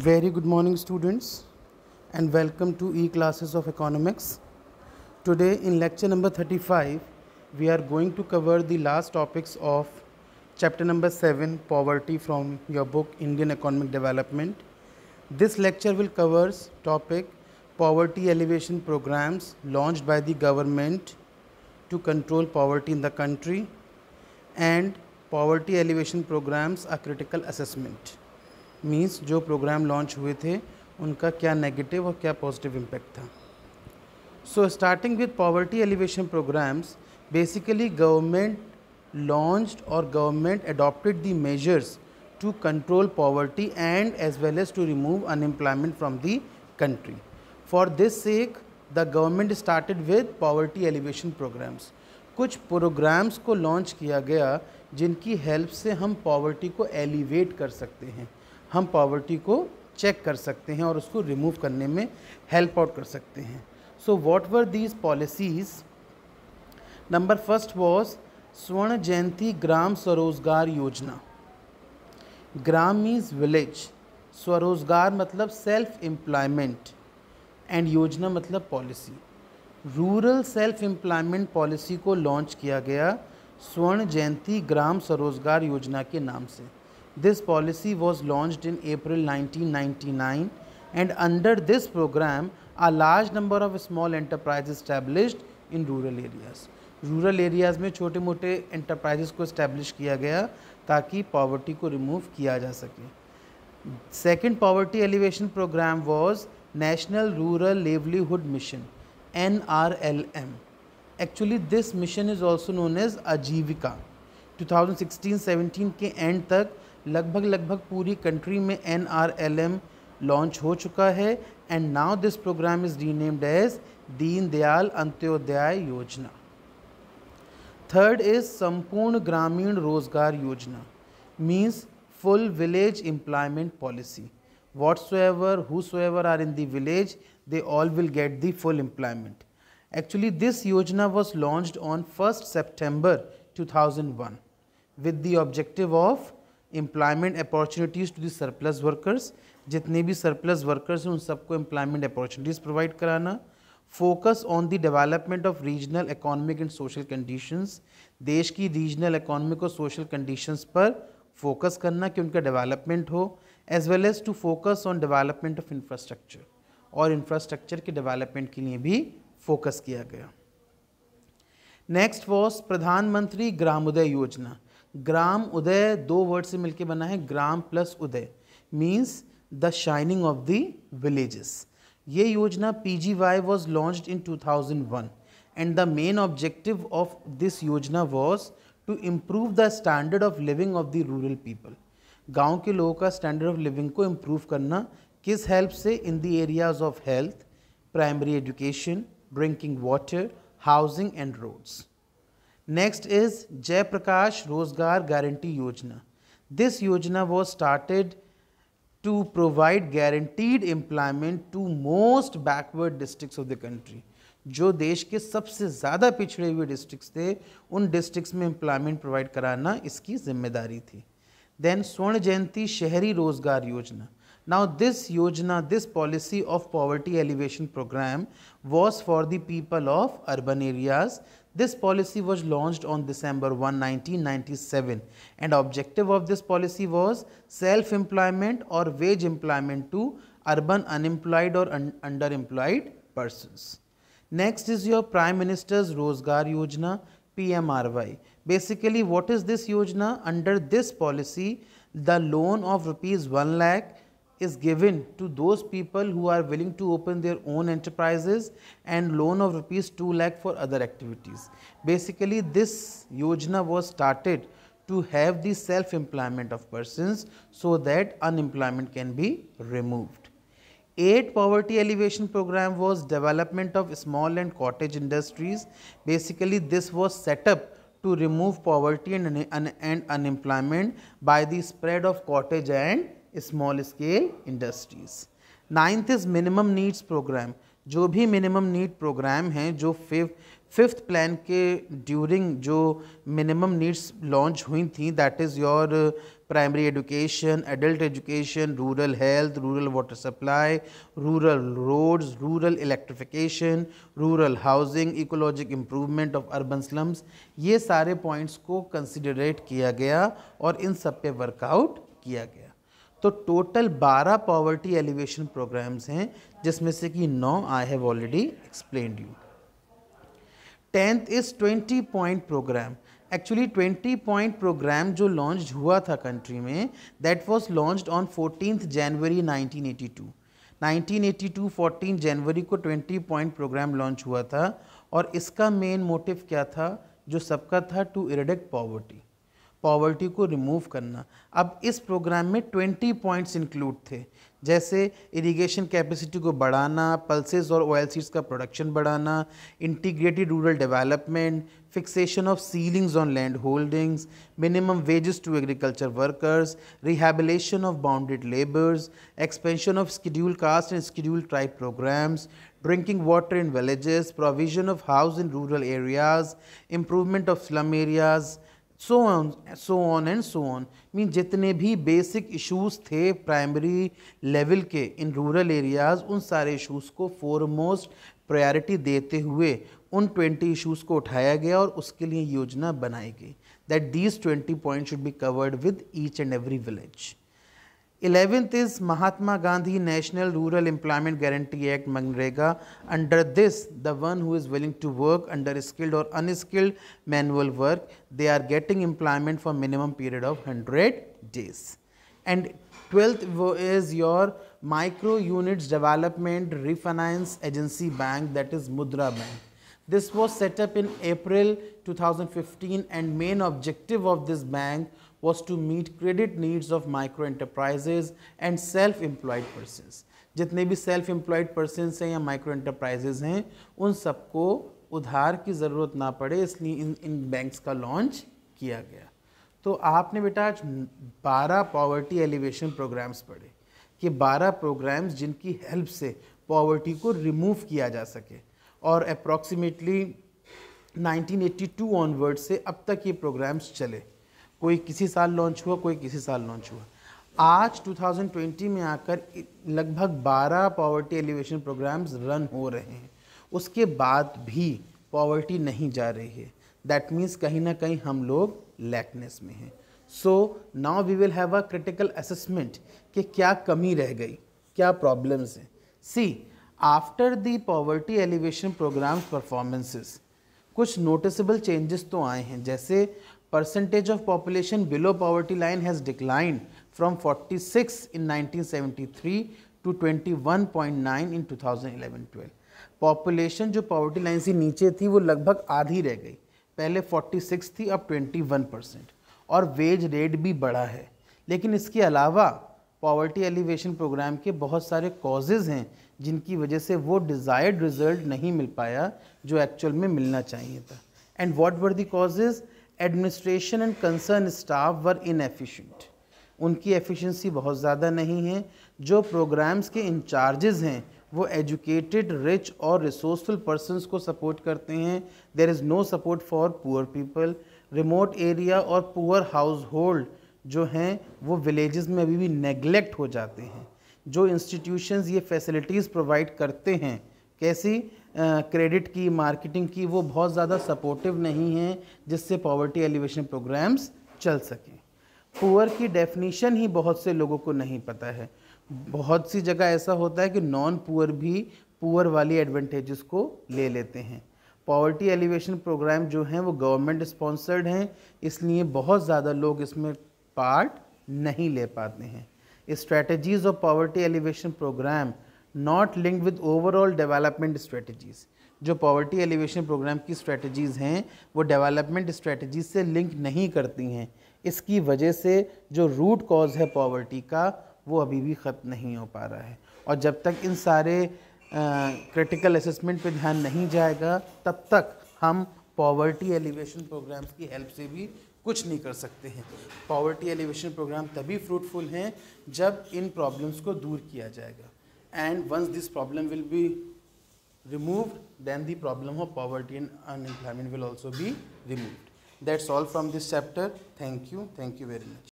Very good morning students and welcome to e-classes of economics. Today in lecture number 35 we are going to cover the last topics of chapter number 7 poverty from your book Indian Economic Development. This lecture will covers topic poverty elevation programs launched by the government to control poverty in the country and poverty elevation programs a critical assessment. Means जो program launch हुए थे उनका क्या negative और क्या positive impact था so starting with poverty alleviation programs basically government launch और government adopted the measures to control poverty and as well as to remove unemployment from the country for this sake the government started with poverty alleviation programs कुछ programs को launch किया गया जिनकी help से हम poverty को elevate कर सकते हैं हम पॉवर्टी को चेक कर सकते हैं और उसको रिमूव करने में हेल्प आउट कर सकते हैं so what were these policies number first was Swarna Jayanti ग्राम स्वरोजगार योजना ग्राम मीन्स विलेज स्वरोजगार मतलब सेल्फ एम्प्लॉयमेंट एंड योजना मतलब policy rural self employment policy को लॉन्च किया गया स्वर्ण जयंती ग्राम स्वरोजगार योजना के नाम से This policy was launched in April 1999 and under this program a large number of small enterprises established in rural areas. Rural areas में छोटे मोटे इंटरप्राइजेस को इस्टेब्लिश किया गया ताकि पॉवर्टी को रिमूव किया जा सके second poverty alleviation programme was national rural livelihood mission N R L M actually this mission is also known as Aajeevika 2016-17 के एंड तक लगभग लगभग पूरी कंट्री में N R L M launch हो चुका है and now this programme is renamed as Deen Dayal Antyodaya योजना थर्ड इज़ संपूर्ण Grameen Rozgar Yojana means full village employment policy what's ever whoever are in village they all will get the full employment actually this yojana was launch on first September two thousand one with the objective of employment opportunities to the surplus workers जितने भी surplus workers हैं उन सबको employment opportunities provide कराना focus on the development of regional economic and social conditions देश की regional economic और social conditions पर फोकस करना कि उनका डेवलपमेंट हो as well as to focus on development of infrastructure और इंफ्रास्ट्रक्चर के डेवलपमेंट के लिए भी फोकस किया गया नेक्स्ट वॉज प्रधानमंत्री ग्रामोदय योजना ग्राम उदय दो वर्ड से मिलके बना है ग्राम प्लस उदय means the shining of the villages ये योजना P G Y was launch in two thousand one and the main objective of this yojana was to improve the standard of living of the rural people गाँव के लोगों का standard of living को improve करना किस help से in the areas of health primary education drinking water housing and roads next is Jayaprakash रोजगार guarantee Yojana this yojana was started to provide guaranteed employment to most backward district of the country जो देश के सबसे ज़्यादा पिछड़े हुए डिस्ट्रिक्ट थे उन डिस्ट्रिक्ट्स में एम्प्लॉयमेंट प्रोवाइड कराना इसकी जिम्मेदारी थी देन स्वर्ण जयंती Shahari Rozgar Yojana now this yojana this policy of poverty alleviation programme was for the people of urban areas This policy was launched on December 1, 1997 and objective of this policy was self-employment or wage employment to urban unemployed or un underemployed persons. Next is your Prime Minister's Rozgar Yojana PMRY. Basically what is this Yojana? Under this policy, the loan of rupees 1 lakh is given to those people who are willing to open their own enterprises and loan of rupees 2 lakh for other activities. Basically, this yojana was started to have the self-employment of persons so that unemployment can be removed. 8 poverty elevation program was development of small and cottage industries. Basically, this was set up to remove poverty and, and unemployment by the spread of cottage and small scale industries ninth is minimum needs programme जो भी minimum need programme हैं जो fifth fifth plan के during जो minimum needs launch हुई थी that is your primary education adult education rural health rural water supply rural roads rural electrification rural housing ecologic improvement of urban slums ये सारे points को considerate किया गया और इन सब पे वर्कआउट किया गया तो टोटल 12 पॉवर्टी एलिवेशन प्रोग्राम्स हैं जिसमें से कि नौ I have already explain you tenth is twenty point programme actually twenty point programme जो लॉन्च हुआ था कंट्री में that was launched on fourteen January 1982 1982 14 जनवरी को 20 पॉइंट प्रोग्राम लॉन्च हुआ था और इसका मेन मोटिव क्या था जो सबका था टू इरेडिक्ट पॉवर्टी पॉवर्टी को रिमूव करना अब इस प्रोग्राम में ट्वेंटी पॉइंट्स इंक्लूड थे जैसे इरिगेशन कैपेसिटी को बढ़ाना पल्सेस और ऑयल सीड्स का प्रोडक्शन बढ़ाना integrated rural development fixation of ceilings on land holdings minimum wages to agriculture workers rehabilitation of bounded labours expansion of scheduled caste and scheduled tribe programmes drinking water in villages provision of house in rural areas improvement of slum areas so on so on and so on mean जितने भी basic issues थे primary level के इन rural areas उन सारे issues को most priority देते हुए उन ट्वेंटी इश्यूज़ को उठाया गया और उसके लिए योजना बनाई गई that these twenty point should be covered with each and every village 11th is Mahatma Gandhi National Rural Employment Guarantee Act Under this, the one who is willing to work under skilled or unskilled manual work, they are getting employment for minimum period of 100 days. And 12th is your Micro Units Development Refinance Agency Bank that is Mudra Bank. This was set up in April 2015 and main objective of this bank was to meet credit needs of micro enterprises and self-employed persons. जितने भी self employed persons हैं या micro enterprises हैं उन सबको उधार की ज़रूरत ना पड़े इसलिए इन इन बैंक्स का लॉन्च किया गया तो आपने बेटा आज बारह पॉवर्टी एलिवेशन प्रोग्राम्स पढ़े कि बारह प्रोग्राम्स जिनकी हेल्प से पॉवर्टी को रिमूव किया जा सके और अप्रॉक्सीमेटली 1982 ऑनवर्ड से अब तक ये प्रोग्राम्स चले कोई किसी साल लॉन्च हुआ कोई किसी साल लॉन्च हुआ आज 2020 में आकर लगभग 12 पॉवर्टी एलिवेशन प्रोग्राम्स रन हो रहे हैं उसके बाद भी पॉवर्टी नहीं जा रही है दैट मीन्स कहीं ना कहीं हम लोग लैकनेस में हैं so now we will have a critical assessment कि क्या कमी रह गई क्या प्रॉब्लम्स हैं see after the poverty alleviation programme performances कुछ नोटिसबल चेंजेस तो आए हैं जैसे percentage of population below poverty line has declined from 46 in 1973 to 21.9 in 2011-12. Population जो पॉवर्टी लाइन से नीचे थी वो लगभग आधी रह गई पहले 46 थी अब 21 परसेंट और वेज रेट भी बढ़ा है लेकिन इसके अलावा पॉवर्टी एलिवेशन प्रोग्राम के बहुत सारे कॉजेज़ हैं जिनकी वजह से वो डिज़ायर्ड रिज़ल्ट नहीं मिल पाया जो एक्चुअल में मिलना चाहिए था and what were the causes administration and concern staff were inefficient उनकी एफिशिएंसी बहुत ज़्यादा नहीं है जो प्रोग्राम्स के इंचार्जेस हैं वो एजुकेटेड रिच और रिसोर्सफुल पर्सन को सपोर्ट करते हैं there is no support for poor people remote area और पुअर हाउस होल्ड जो हैं वो विलेज़ में अभी भी नेगलेक्ट हो जाते हैं जो इंस्टीट्यूशंस ये फैसिलिटीज़ प्रोवाइड करते हैं कैसी क्रेडिट की मार्केटिंग की वो बहुत ज़्यादा सपोर्टिव नहीं है जिससे पॉवर्टी एलिवेशन प्रोग्राम्स चल सकें पुअर की डेफिनीशन ही बहुत से लोगों को नहीं पता है बहुत सी जगह ऐसा होता है कि नॉन पुअर भी पुअर वाली एडवांटेजेस को ले लेते हैं पॉवर्टी एलिवेशन प्रोग्राम जो हैं वो गवर्नमेंट स्पॉन्सर्ड हैं इसलिए बहुत ज़्यादा लोग इसमें पार्ट नहीं ले पाते हैं strategies of poverty alleviation programme not link with overall development strategies जो पॉवर्टी एलिवेशन प्रोग्राम की स्ट्रेटजीज़ हैं वो डेवलपमेंट स्ट्रेटजीज से लिंक नहीं करती हैं इसकी वजह से जो रूट कॉज है पॉवर्टी का वो अभी भी ख़त्म नहीं हो पा रहा है और जब तक इन सारे क्रिटिकल असेसमेंट पे ध्यान नहीं जाएगा तब तक हम पॉवर्टी एलिवेशन प्रोग्राम्स की हेल्प से भी कुछ नहीं कर सकते हैं पॉवर्टी एलिवेशन प्रोग्राम तभी फ्रूटफुल हैं जब इन प्रॉब्लम्स को दूर किया जाएगा and once this problem will be removed then the problem of poverty and unemployment will also be removed. That's all from this chapter. Thank you. Thank you very much.